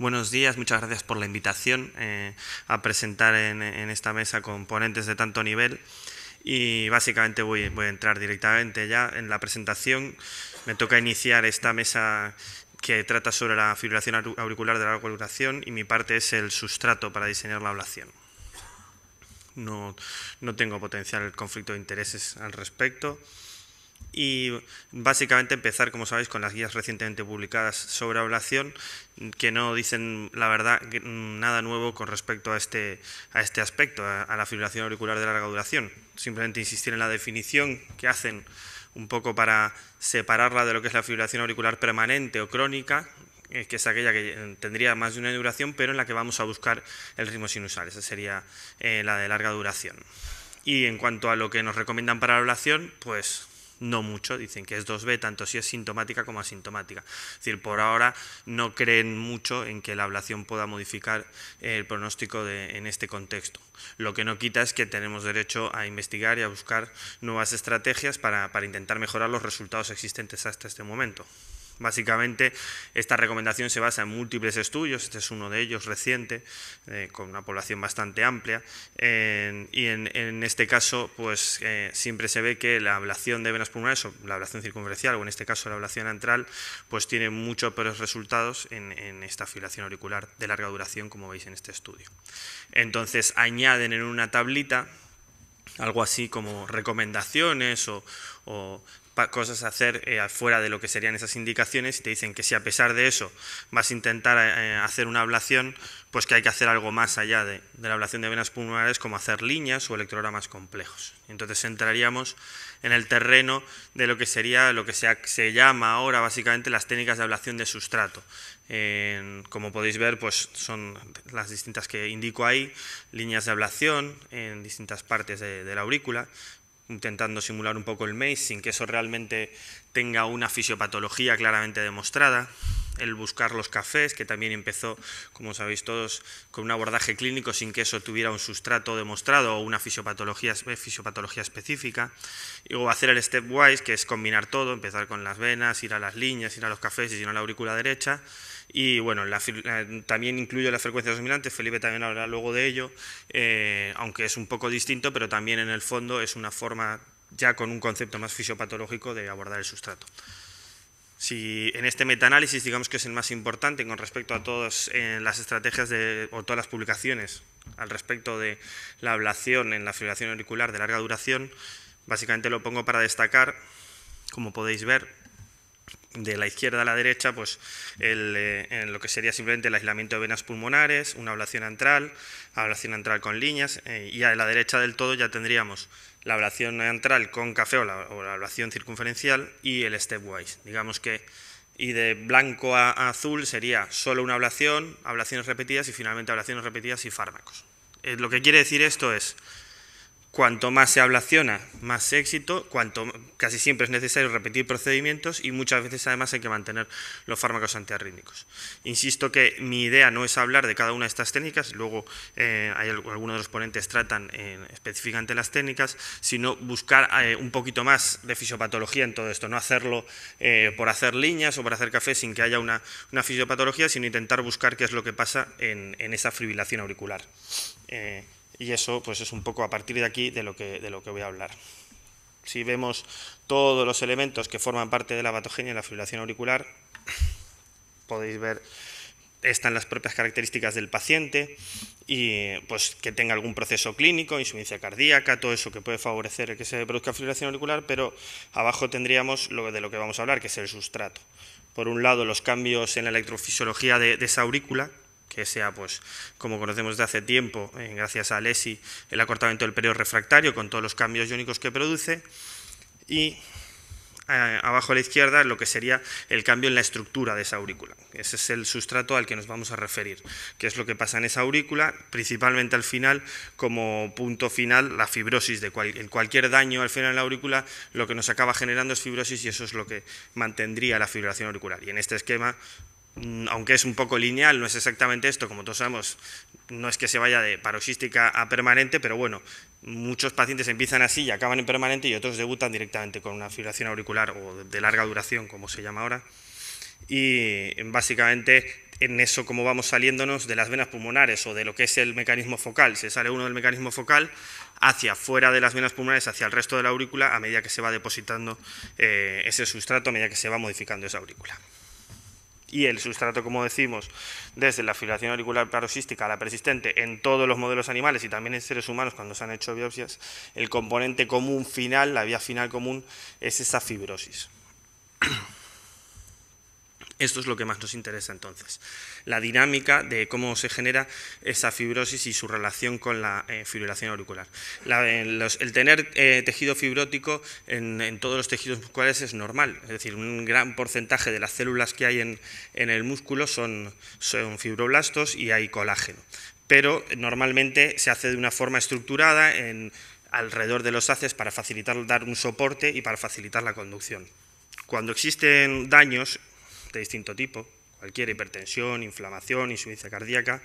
Buenos días, muchas gracias por la invitación eh, a presentar en, esta mesa componentes de tanto nivel. Y básicamente voy, a entrar directamente ya en la presentación. Me toca iniciar esta mesa que trata sobre la fibrilación auricular de la duración y mi parte es el sustrato para diseñar la ablación. No, no tengo potencial conflicto de intereses al respecto y básicamente empezar, como sabéis, con las guías recientemente publicadas sobre ablación, que no dicen, la verdad, nada nuevo con respecto a este, a este aspecto, a, la fibrilación auricular de larga duración. Simplemente insistir en la definición que hacen un poco para separarla de lo que es la fibrilación auricular permanente o crónica, eh, que es aquella que eh, tendría más de una duración, pero en la que vamos a buscar el ritmo sinusal. Esa sería eh, la de larga duración. Y en cuanto a lo que nos recomiendan para la ablación, pues no mucho, dicen que es 2B, tanto si es sintomática como asintomática. Es decir, por ahora no creen mucho en que la ablación pueda modificar el pronóstico en este contexto. Lo que no quita es que tenemos derecho a investigar y a buscar nuevas estrategias para intentar mejorar los resultados existentes hasta este momento. Básicamente, esta recomendación se basa en múltiples estudios, este es uno de ellos reciente, eh, con una población bastante amplia, y en, este caso pues eh, siempre se ve que la ablación de venas pulmonares, o la ablación circunferencial, o en este caso la ablación antral, pues tiene muchos peores resultados en, esta fibrilación auricular de larga duración, como veis en este estudio. Entonces, añaden en una tablita algo así como recomendaciones o cosas a hacer eh, fuera de lo que serían esas indicaciones y te dicen que si a pesar de eso vas a intentar eh, eh, hacer una ablación, pues que hay que hacer algo más allá de, la ablación de venas pulmonares, como hacer líneas o electrogramas complejos. Entonces entraríamos en el terreno de lo que sería lo que se, llama ahora básicamente las técnicas de ablación de sustrato. como podéis ver, pues son las distintas que indico ahí, líneas de ablación en distintas partes de, de la aurícula, intentando simular un poco el maze sin que eso realmente tenga una fisiopatología claramente demostrada el buscar los cafés, que también empezó, como sabéis todos, con un abordaje clínico sin que eso tuviera un sustrato demostrado o una fisiopatología, eh, fisiopatología específica. O hacer el stepwise, que es combinar todo, empezar con las venas, ir a las líneas, ir a los cafés y ir a la aurícula derecha. Y bueno, la, eh, también incluye las frecuencias dominantes, Felipe también hablará luego de ello, eh, aunque es un poco distinto, pero también en el fondo es una forma ya con un concepto más fisiopatológico de abordar el sustrato. Si en este metaanálisis, digamos que es el más importante con respecto a todas eh, las estrategias o todas las publicaciones al respecto de la ablación en la fibrilación auricular de larga duración, básicamente lo pongo para destacar, como podéis ver, de la izquierda a la derecha, pues eh, en lo que sería simplemente el aislamiento de venas pulmonares, una ablación antral, ablación antral con líneas, eh, y a la derecha del todo ya tendríamos la ablación antral con café o la, ablación circunferencial y el stepwise. Digamos que y de blanco a, azul sería solo una ablación, ablaciones repetidas y finalmente ablaciones repetidas y fármacos. Eh, lo que quiere decir esto es Cuanto más se ablaciona, más éxito, cuanto casi siempre es necesario repetir procedimientos y muchas veces además hay que mantener los fármacos antiarrítmicos. Insisto que mi idea no es hablar de cada una de estas técnicas, luego eh, algunos de los ponentes tratan eh, específicamente las técnicas, sino buscar eh, un poquito más de fisiopatología en todo esto, no hacerlo por hacer líneas o por hacer café sin que haya una, fisiopatología, sino intentar buscar qué es lo que pasa en, en esa fibrilación auricular y eso pues es un poco a partir de aquí de lo que, de lo que voy a hablar. Si vemos todos los elementos que forman parte de la patogenia en la fibrilación auricular, podéis ver están las propias características del paciente y pues que tenga algún proceso clínico, insuficiencia cardíaca, todo eso que puede favorecer que se produzca fibrilación auricular, pero abajo tendríamos lo de lo que vamos a hablar, que es el sustrato. Por un lado, los cambios en la electrofisiología de, de esa aurícula, que sea, pues, como conocemos de hace tiempo, eh, gracias a Lesi, el acortamiento del periodo refractario con todos los cambios iónicos que produce. Y eh, abajo a la izquierda lo que sería el cambio en la estructura de esa aurícula. Ese es el sustrato al que nos vamos a referir, que es lo que pasa en esa aurícula, principalmente al final, como punto final, la fibrosis. De cualquier daño al final en la aurícula lo que nos acaba generando es fibrosis y eso es lo que mantendría la fibrilación auricular. Y en este esquema Mm, aunque es un poco lineal, no es exactamente esto, como todos sabemos, no es que se vaya de paroxística a permanente, pero bueno, muchos pacientes empiezan así y acaban en permanente y otros debutan directamente con una fibración auricular o de larga duración, como se llama ahora. Y básicamente en eso como vamos saliéndonos de las venas pulmonares o de lo que es el mecanismo focal, se sale uno del mecanismo focal hacia fuera de las venas pulmonares, hacia el resto de la aurícula, a medida que se va depositando eh, ese sustrato, a medida que se va modificando esa aurícula y el sustrato, como decimos, desde la fibrilación auricular paroxística a la persistente en todos los modelos animales y también en seres humanos cuando se han hecho biopsias, el componente común final, la vía final común, es esa fibrosis. Esto es lo que más nos interesa entonces, la dinámica de cómo se genera esa fibrosis y su relación con la eh, fibrilación auricular. Eh, el tener eh, tejido fibrótico en, todos los tejidos musculares es normal, es decir, un gran porcentaje de las células que hay en, el músculo son, fibroblastos y hay colágeno, pero normalmente se hace de una forma estructurada alrededor de los haces para facilitar dar un soporte y para facilitar la conducción. Cuando existen daños de distinto tipo, cualquier hipertensión, inflamación, insuficiencia cardíaca.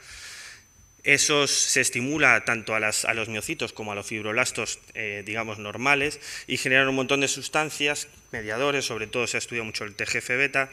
eso se estimula tanto a, los miocitos como a los fibroblastos, eh, digamos, normales y generan un montón de sustancias mediadores, sobre todo se ha estudiado mucho el TGF-beta,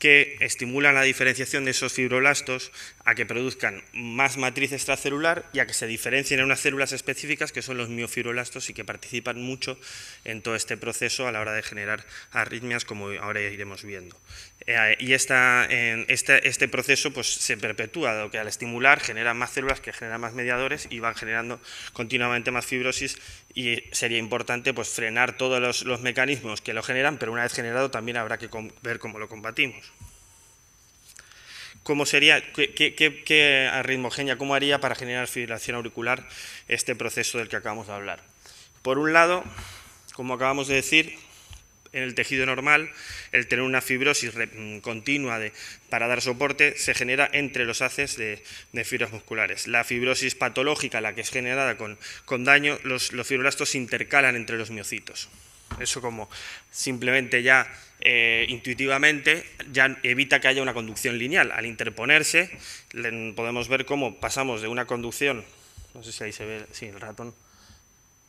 que estimulan la diferenciación de esos fibroblastos a que produzcan más matriz extracelular y a que se diferencien en unas células específicas que son los miofibroblastos y que participan mucho en todo este proceso a la hora de generar arritmias, como ahora iremos viendo. Eh, y este, este, proceso pues, se perpetúa, dado que al estimular generan más células que generan más mediadores y van generando continuamente más fibrosis y sería importante pues, frenar todos los, mecanismos que lo generan, pero una vez generado también habrá que ver cómo lo combatimos. ¿Cómo sería, qué, qué, qué arritmogenia, cómo haría para generar fibrilación auricular este proceso del que acabamos de hablar? Por un lado, como acabamos de decir, en el tejido normal, el tener una fibrosis mm, continua para dar soporte se genera entre los haces de, fibras musculares. La fibrosis patológica, la que es generada con, daño, los, los fibroblastos se intercalan entre los miocitos. Eso como simplemente ya eh, intuitivamente ya evita que haya una conducción lineal. Al interponerse podemos ver cómo pasamos de una conducción, no sé si ahí se ve, sí, el ratón,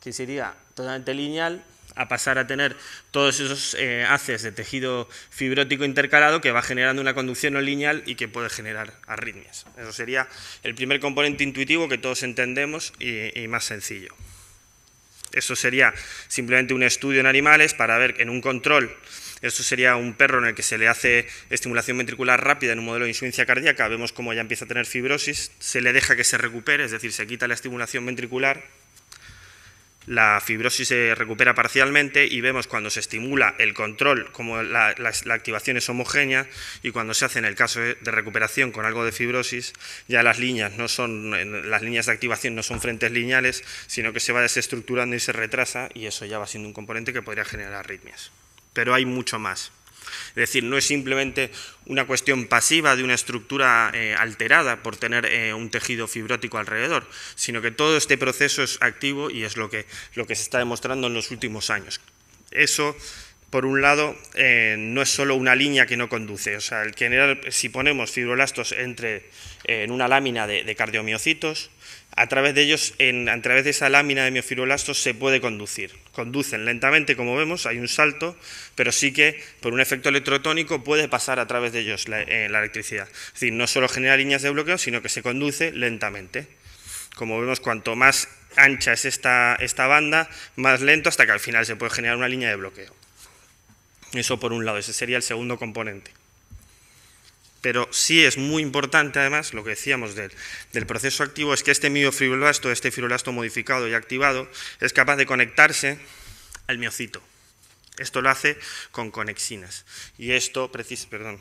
que sería totalmente lineal a pasar a tener todos esos eh, haces de tejido fibrótico intercalado que va generando una conducción no lineal y que puede generar arritmias. Eso sería el primer componente intuitivo que todos entendemos y, y más sencillo. Eso sería simplemente un estudio en animales para ver en un control esto sería un perro en el que se le hace estimulación ventricular rápida en un modelo de insuficiencia cardíaca, vemos cómo ya empieza a tener fibrosis, se le deja que se recupere, es decir, se quita la estimulación ventricular la fibrosis se recupera parcialmente y vemos cuando se estimula el control como la, activación es homogénea y cuando se hace en el caso de recuperación con algo de fibrosis, ya las líneas no son las líneas de activación no son frentes lineales, sino que se va desestructurando y se retrasa y eso ya va siendo un componente que podría generar arritmias. Pero hay mucho más. Es decir, no es simplemente una cuestión pasiva de una estructura eh, alterada por tener eh, un tejido fibrótico alrededor, sino que todo este proceso es activo y es lo que, lo que se está demostrando en los últimos años. Eso por un lado, eh, no es solo una línea que no conduce. O sea, el general, si ponemos fibroblastos entre, eh, en una lámina de, cardiomiocitos, a través de ellos, a través de esa lámina de miofibroblastos se puede conducir. Conducen lentamente, como vemos, hay un salto, pero sí que por un efecto electrotónico puede pasar a través de ellos la, eh, la electricidad. Es decir, no solo genera líneas de bloqueo, sino que se conduce lentamente. Como vemos, cuanto más ancha es esta, esta banda, más lento hasta que al final se puede generar una línea de bloqueo. Eso por un lado, ese sería el segundo componente. Pero sí es muy importante, además, lo que decíamos del, proceso activo, es que este miofibroblasto, este fibroblasto modificado y activado, es capaz de conectarse al miocito. Esto lo hace con conexinas. Y esto, precisa, perdón,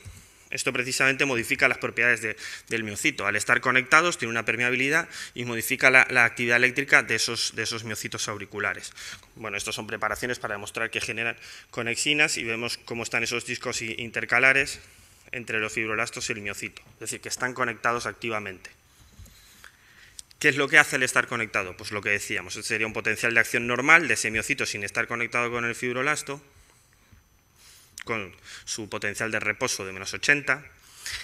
esto precisamente modifica las propiedades del miocito. Al estar conectados tiene una permeabilidad y modifica la, actividad eléctrica de esos, de esos miocitos auriculares. Bueno, estas son preparaciones para demostrar que generan conexinas y vemos cómo están esos discos intercalares entre los fibroblastos y el miocito. Es decir, que están conectados activamente. ¿Qué es lo que hace el estar conectado? Pues lo que decíamos, sería un potencial de acción normal de ese miocito sin estar conectado con el fibroblasto, con su potencial de reposo de menos 80,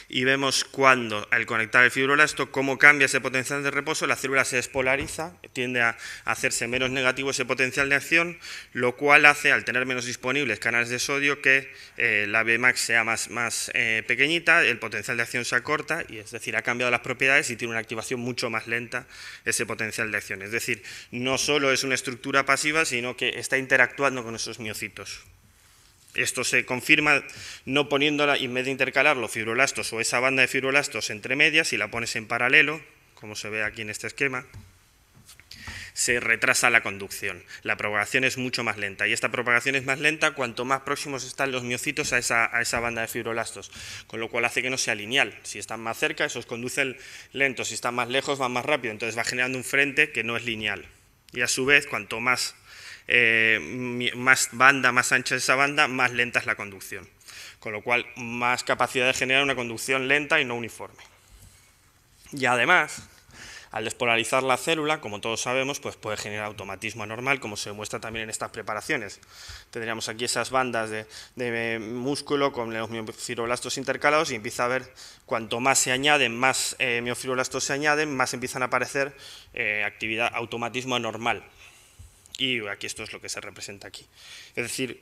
y vemos cuando, al conectar el fibroblasto, cómo cambia ese potencial de reposo, la célula se despolariza, tiende a hacerse menos negativo ese potencial de acción, lo cual hace, al tener menos disponibles canales de sodio, que eh, la Bmax sea más, eh, pequeñita, el potencial de acción se acorta, y es decir, ha cambiado las propiedades y tiene una activación mucho más lenta ese potencial de acción. Es decir, no solo es una estructura pasiva, sino que está interactuando con esos miocitos. Esto se confirma no poniéndola, en vez de intercalar los fibroblastos o esa banda de fibroblastos entre medias, y la pones en paralelo, como se ve aquí en este esquema, se retrasa la conducción. La propagación es mucho más lenta y esta propagación es más lenta cuanto más próximos están los miocitos a esa, banda de fibroblastos, con lo cual hace que no sea lineal. Si están más cerca, esos conducen lento. si están más lejos, van más rápido, entonces va generando un frente que no es lineal. Y a su vez, cuanto más eh, más banda, más ancha esa banda, más lenta es la conducción. Con lo cual, más capacidad de generar una conducción lenta y no uniforme. Y además, al despolarizar la célula, como todos sabemos, pues puede generar automatismo anormal, como se muestra también en estas preparaciones. Tendríamos aquí esas bandas de, eh, músculo con los miofibroblastos intercalados y empieza a ver cuanto más se añaden, más eh, miofibroblastos se añaden, más empiezan a aparecer actividad automatismo anormal y aquí esto es lo que se representa aquí. Es decir,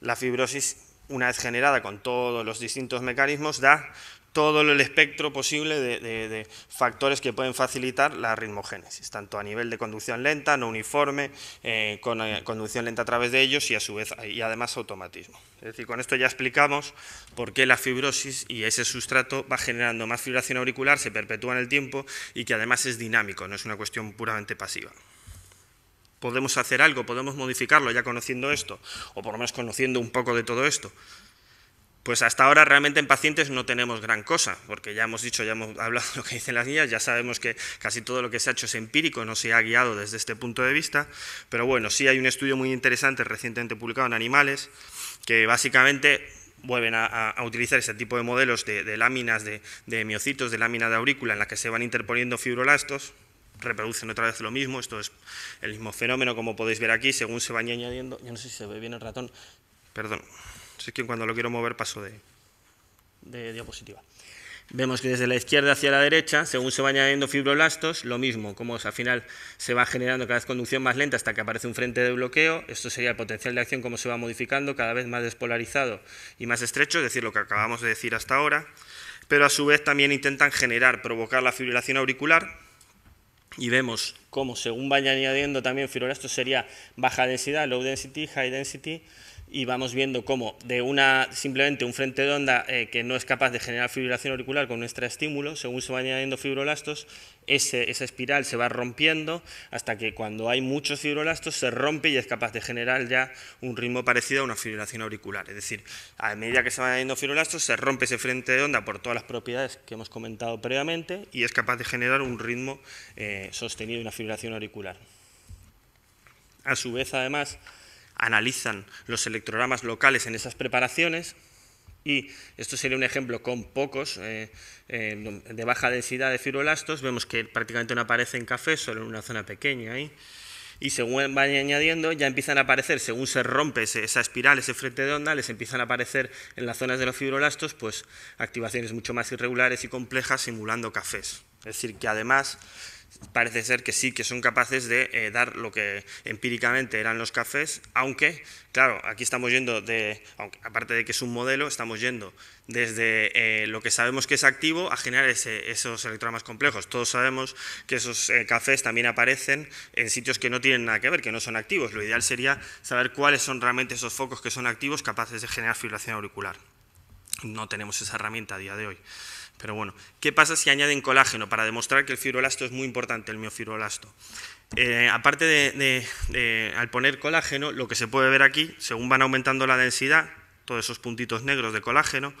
la fibrosis, una vez generada con todos los distintos mecanismos, da todo el espectro posible de, factores que pueden facilitar la ritmogénesis, tanto a nivel de conducción lenta, no uniforme, eh, con eh, conducción lenta a través de ellos y a su vez y además automatismo. Es decir, con esto ya explicamos por qué la fibrosis y ese sustrato va generando más fibración auricular, se perpetúa en el tiempo y que además es dinámico, no es una cuestión puramente pasiva podemos hacer algo, podemos modificarlo ya conociendo esto, o por lo menos conociendo un poco de todo esto. Pues hasta ahora realmente en pacientes no tenemos gran cosa, porque ya hemos dicho, ya hemos hablado de lo que dicen las guías, ya sabemos que casi todo lo que se ha hecho es empírico, no se ha guiado desde este punto de vista, pero bueno, sí hay un estudio muy interesante recientemente publicado en animales, que básicamente vuelven a, utilizar ese tipo de modelos de, láminas de, miocitos, de lámina de aurícula en la que se van interponiendo fibrolastos, reproducen otra vez lo mismo, esto es el mismo fenómeno como podéis ver aquí, según se van añadiendo, yo no sé si se ve bien el ratón, perdón, es que cuando lo quiero mover paso de, de diapositiva. Vemos que desde la izquierda hacia la derecha, según se van añadiendo fibroblastos, lo mismo, como al final se va generando cada vez conducción más lenta hasta que aparece un frente de bloqueo, esto sería el potencial de acción como se va modificando, cada vez más despolarizado y más estrecho, es decir, lo que acabamos de decir hasta ahora, pero a su vez también intentan generar, provocar la fibrilación auricular, y vemos cómo según vaya añadiendo también esto sería baja densidad, low density, high density, y vamos viendo cómo de una simplemente un frente de onda eh, que no es capaz de generar fibrilación auricular con nuestro estímulo, según se van añadiendo fibrolastos, ese, esa espiral se va rompiendo hasta que cuando hay muchos fibrolastos se rompe y es capaz de generar ya un ritmo parecido a una fibrilación auricular. Es decir, a medida que se van añadiendo fibrolastos se rompe ese frente de onda por todas las propiedades que hemos comentado previamente y es capaz de generar un ritmo eh, sostenido y una fibrilación auricular. A su vez, además, analizan los electrogramas locales en esas preparaciones. Y esto sería un ejemplo con pocos eh, eh, de baja densidad de fibroblastos. Vemos que prácticamente no aparece en café, solo en una zona pequeña ahí. Y según van añadiendo, ya empiezan a aparecer, según se rompe esa espiral, ese frente de onda, les empiezan a aparecer en las zonas de los fibroblastos pues, activaciones mucho más irregulares y complejas simulando cafés. Es decir, que además parece ser que sí que son capaces de eh, dar lo que empíricamente eran los cafés, aunque, claro, aquí estamos yendo de, aparte de que es un modelo, estamos yendo desde eh, lo que sabemos que es activo a generar esos electrogramas complejos. Todos sabemos que esos eh, cafés también aparecen en sitios que no tienen nada que ver, que no son activos. Lo ideal sería saber cuáles son realmente esos focos que son activos capaces de generar fibrilación auricular. No tenemos esa herramienta a día de hoy. Pero bueno, ¿qué pasa si añaden colágeno para demostrar que el fibroblasto es muy importante, el miofibroblasto? Eh, aparte de, al poner colágeno, lo que se puede ver aquí, según van aumentando la densidad, todos esos puntitos negros de colágeno.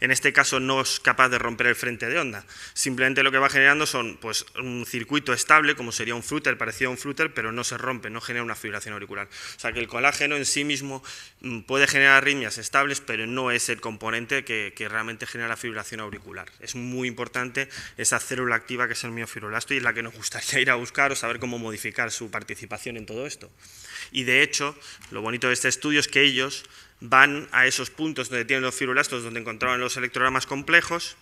En este caso no es capaz de romper el frente de onda. Simplemente lo que va generando son pues, un circuito estable, como sería un flúter, parecido a un flúter, pero no se rompe, no genera una fibración auricular. O sea que el colágeno en sí mismo mm, puede generar arritmias estables, pero no es el componente que, realmente genera la fibrilación auricular. Es muy importante esa célula activa que es el miofibroblasto y es la que nos gustaría ir a buscar o saber cómo modificar su participación en todo esto. Y de hecho, lo bonito de este estudio es que ellos van a esos puntos donde tienen los fibroblastos, donde encontraban los electrogramas complejos,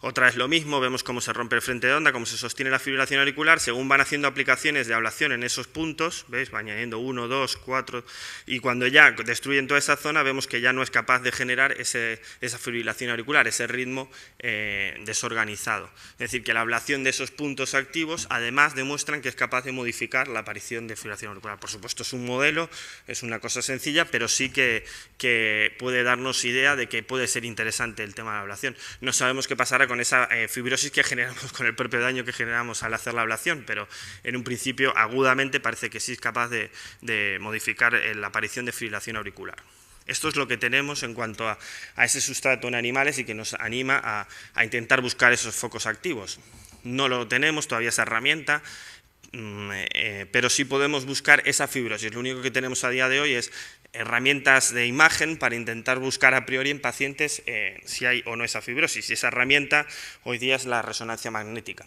otra vez lo mismo, vemos cómo se rompe el frente de onda, cómo se sostiene la fibrilación auricular, según van haciendo aplicaciones de ablación en esos puntos, ¿veis? va añadiendo uno, dos, cuatro y cuando ya destruyen toda esa zona vemos que ya no es capaz de generar ese, esa fibrilación auricular, ese ritmo eh, desorganizado. Es decir, que la ablación de esos puntos activos además demuestran que es capaz de modificar la aparición de fibrilación auricular. Por supuesto es un modelo, es una cosa sencilla, pero sí que, que puede darnos idea de que puede ser interesante el tema de la ablación. No sabemos qué pasará con esa eh, fibrosis que generamos con el propio daño que generamos al hacer la ablación, pero en un principio agudamente parece que sí es capaz de, modificar eh, la aparición de fibrilación auricular. Esto es lo que tenemos en cuanto a, ese sustrato en animales y que nos anima a, a intentar buscar esos focos activos. No lo tenemos todavía esa herramienta, mm, eh, pero sí podemos buscar esa fibrosis. Lo único que tenemos a día de hoy es herramientas de imagen para intentar buscar a priori en pacientes eh, si hay o no esa fibrosis. Y esa herramienta hoy día es la resonancia magnética,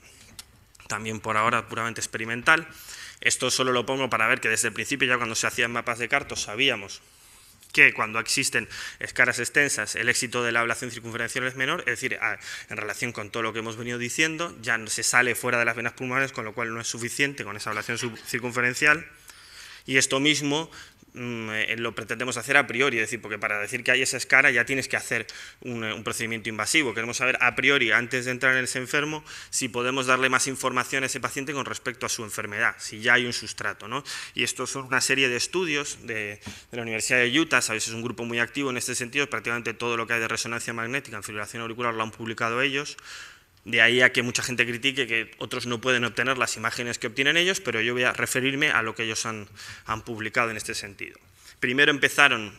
también por ahora puramente experimental. Esto solo lo pongo para ver que desde el principio, ya cuando se hacían mapas de cartos, sabíamos que cuando existen escaras extensas el éxito de la ablación circunferencial es menor, es decir, ah, en relación con todo lo que hemos venido diciendo, ya se sale fuera de las venas pulmonares, con lo cual no es suficiente con esa ablación circunferencial. Y esto mismo Mm, eh, lo pretendemos hacer a priori, decir, porque para decir que hay esa escala ya tienes que hacer eh, un, procedimiento invasivo. Queremos saber a priori, antes de entrar en ese enfermo, si podemos darle más información a ese paciente con respecto a su enfermedad, si ya hay un sustrato. ¿no? Y esto son una serie de estudios de, la Universidad de Utah, sabéis, es un grupo muy activo en este sentido, prácticamente todo lo que hay de resonancia magnética en fibrilación auricular lo han publicado ellos. De ahí a que mucha gente critique que otros no pueden obtener las imágenes que obtienen ellos, pero yo voy a referirme a lo que ellos han, han publicado en este sentido. Primero empezaron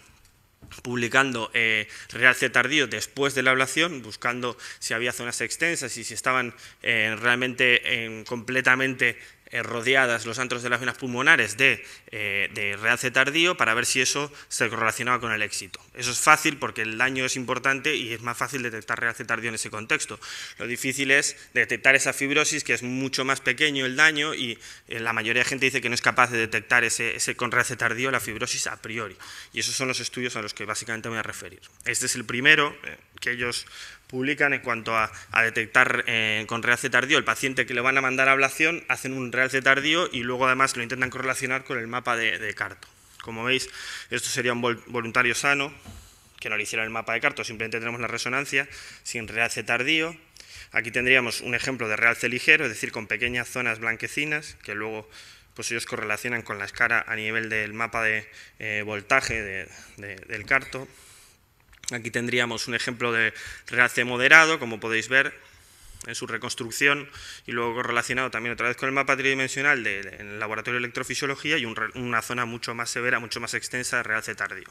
publicando eh, realce tardío después de la ablación, buscando si había zonas extensas y si estaban eh, realmente completamente eh, rodeadas los antros de las venas pulmonares de, eh, tardío para ver si eso se correlacionaba con el éxito. Eso es fácil porque el daño es importante y es más fácil detectar realce tardío en ese contexto. Lo difícil es detectar esa fibrosis que es mucho más pequeño el daño y eh, la mayoría de gente dice que no es capaz de detectar ese, con realce tardío la fibrosis a priori. Y esos son los estudios a los que básicamente me voy a referir. Este es el primero eh, que ellos publican en cuanto a, detectar eh, con realce tardío el paciente que le van a mandar a ablación, hacen un realce tardío y luego además lo intentan correlacionar con el mapa de, Carto. Como veis, esto sería un voluntario sano, que no le hiciera el mapa de Carto, simplemente tenemos la resonancia sin realce tardío. Aquí tendríamos un ejemplo de realce ligero, es decir, con pequeñas zonas blanquecinas, que luego pues ellos correlacionan con la escala a nivel del mapa de eh, voltaje del Carto. Aquí tendríamos un ejemplo de realce moderado, como podéis ver, en su reconstrucción y luego relacionado también otra vez con el mapa tridimensional del laboratorio de electrofisiología y una zona mucho más severa, mucho más extensa de realce tardío.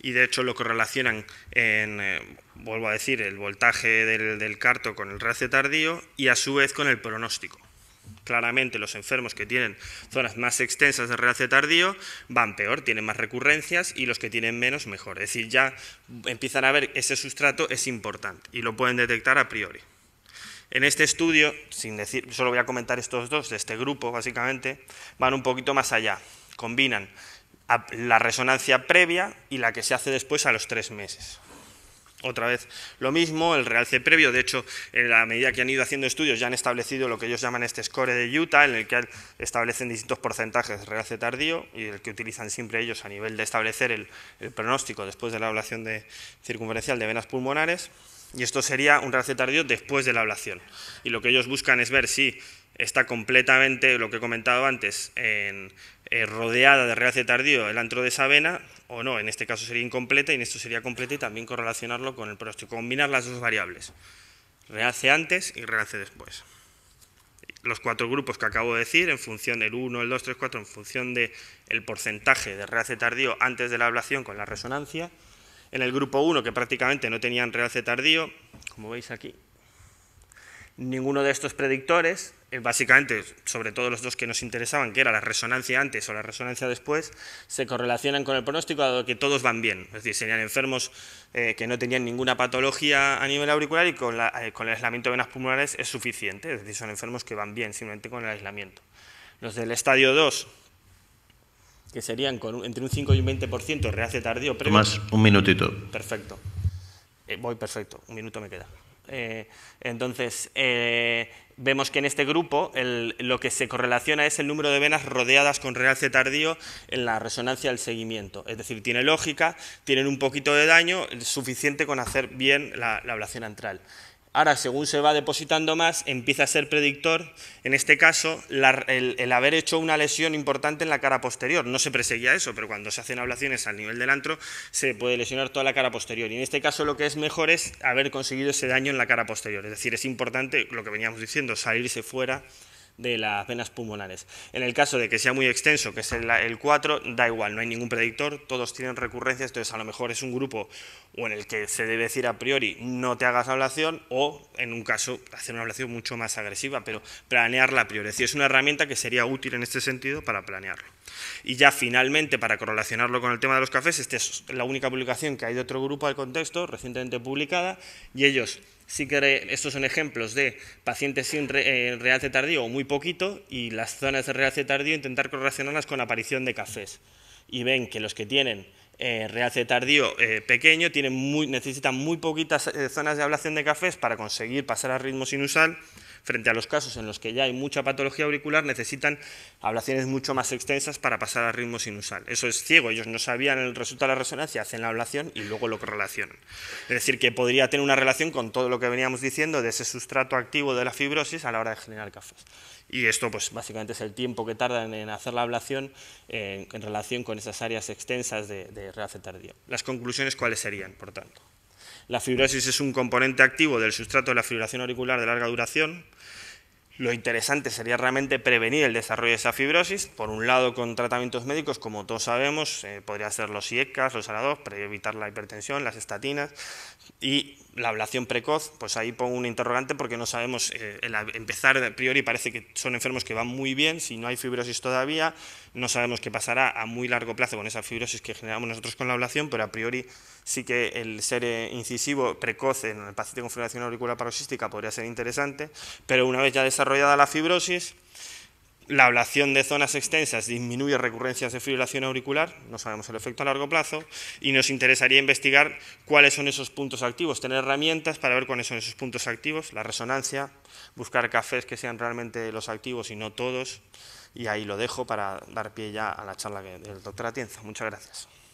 Y de hecho lo correlacionan en, eh, vuelvo a decir, el voltaje del, del, carto con el realce tardío y a su vez con el pronóstico claramente los enfermos que tienen zonas más extensas de realce tardío van peor, tienen más recurrencias y los que tienen menos mejor. Es decir, ya empiezan a ver ese sustrato es importante y lo pueden detectar a priori. En este estudio, sin decir, solo voy a comentar estos dos de este grupo, básicamente, van un poquito más allá. Combinan la resonancia previa y la que se hace después a los tres meses otra vez lo mismo, el realce previo, de hecho, en la medida que han ido haciendo estudios ya han establecido lo que ellos llaman este score de Utah, en el que establecen distintos porcentajes, de realce tardío, y el que utilizan siempre ellos a nivel de establecer el, pronóstico después de la ablación de circunferencial de venas pulmonares, y esto sería un realce tardío después de la ablación. Y lo que ellos buscan es ver si está completamente, lo que he comentado antes, en eh, rodeada de realce tardío el antro de Sabena, o no, en este caso sería incompleta y en esto sería completa y también correlacionarlo con el próstico, combinar las dos variables, realce antes y realce después. Los cuatro grupos que acabo de decir, en función del 1, el 2, 3, 4, en función del porcentaje de realce tardío antes de la ablación con la resonancia. En el grupo 1, que prácticamente no tenían realce tardío, como veis aquí, ninguno de estos predictores, eh, básicamente sobre todo los dos que nos interesaban, que era la resonancia antes o la resonancia después, se correlacionan con el pronóstico, dado que todos van bien. Es decir, serían enfermos eh, que no tenían ninguna patología a nivel auricular y eh, con, el aislamiento de venas pulmonares es suficiente. Es decir, son enfermos que van bien simplemente con el aislamiento. Los del estadio 2 que serían con entre un 5 y un 20% rehace tardío. Previo. Más un minutito. Perfecto. voy perfecto, un minuto me queda. Eh, entonces, eh, vemos que en este grupo lo que se correlaciona es el número de venas rodeadas con realce tardío en la resonancia del seguimiento. Es decir, tiene lógica, tienen un poquito de daño, suficiente con hacer bien la, la ablación antral. Ahora, según se va depositando más, empieza a ser predictor, en este caso, el, el, haber hecho una lesión importante en la cara posterior. No se perseguía eso, pero cuando se hacen ablaciones al nivel del antro, se puede lesionar toda la cara posterior. Y en este caso lo que es mejor es haber conseguido ese daño en la cara posterior. Es decir, es importante, lo que veníamos diciendo, salirse fuera de las venas pulmonares. En el caso de que sea muy extenso, que es el, 4, da igual, no hay ningún predictor, todos tienen recurrencias, entonces a lo mejor es un grupo o en el que se debe decir a priori no te hagas ablación o en un caso hacer una ablación mucho más agresiva, pero planearla a priori. Es es una herramienta que sería útil en este sentido para planearlo. Y ya finalmente, para correlacionarlo con el tema de los cafés, esta es la única publicación que hay de otro grupo al contexto, recientemente publicada, y ellos sí que estos son ejemplos de pacientes sin eh, realce tardío o muy poquito y las zonas de realce tardío intentar correlacionarlas con aparición de cafés. Y ven que los que tienen eh, realce tardío eh, pequeño necesitan muy poquitas zonas de ablación de cafés para conseguir pasar al ritmo sinusal frente a los casos en los que ya hay mucha patología auricular, necesitan ablaciones mucho más extensas para pasar al ritmo sinusal. Eso es ciego, ellos no sabían el resultado de la resonancia, hacen la ablación y luego lo correlacionan. Es decir, que podría tener una relación con todo lo que veníamos diciendo de ese sustrato activo de la fibrosis a la hora de generar cafés. Y esto, pues básicamente es el tiempo que tardan en hacer la ablación eh, en, relación con esas áreas extensas de, de tardío. Las conclusiones, ¿cuáles serían, por tanto? La fibrosis es un componente activo del sustrato de la fibrilación auricular de larga duración. Lo interesante sería realmente prevenir el desarrollo de esa fibrosis, por un lado con tratamientos médicos, como todos sabemos, eh, podría ser los IECAS, los ALA2, para evitar la hipertensión, las estatinas, y la ablación precoz, pues ahí pongo un interrogante porque no sabemos, eh, empezar a priori parece que son enfermos que van muy bien, si no hay fibrosis todavía, no sabemos qué pasará a muy largo plazo con esa fibrosis que generamos nosotros con la ablación, pero a priori sí que el ser eh, incisivo precoz en el paciente con fibrilación auricular paroxística podría ser interesante, pero una vez ya desarrollada la fibrosis, la ablación de zonas extensas disminuye recurrencias de fibrilación auricular, no sabemos el efecto a largo plazo, y nos interesaría investigar cuáles son esos puntos activos, tener herramientas para ver cuáles son esos puntos activos, la resonancia, buscar cafés que sean realmente los activos y no todos, y ahí lo dejo para dar pie ya a la charla del doctor Atienza. Muchas gracias.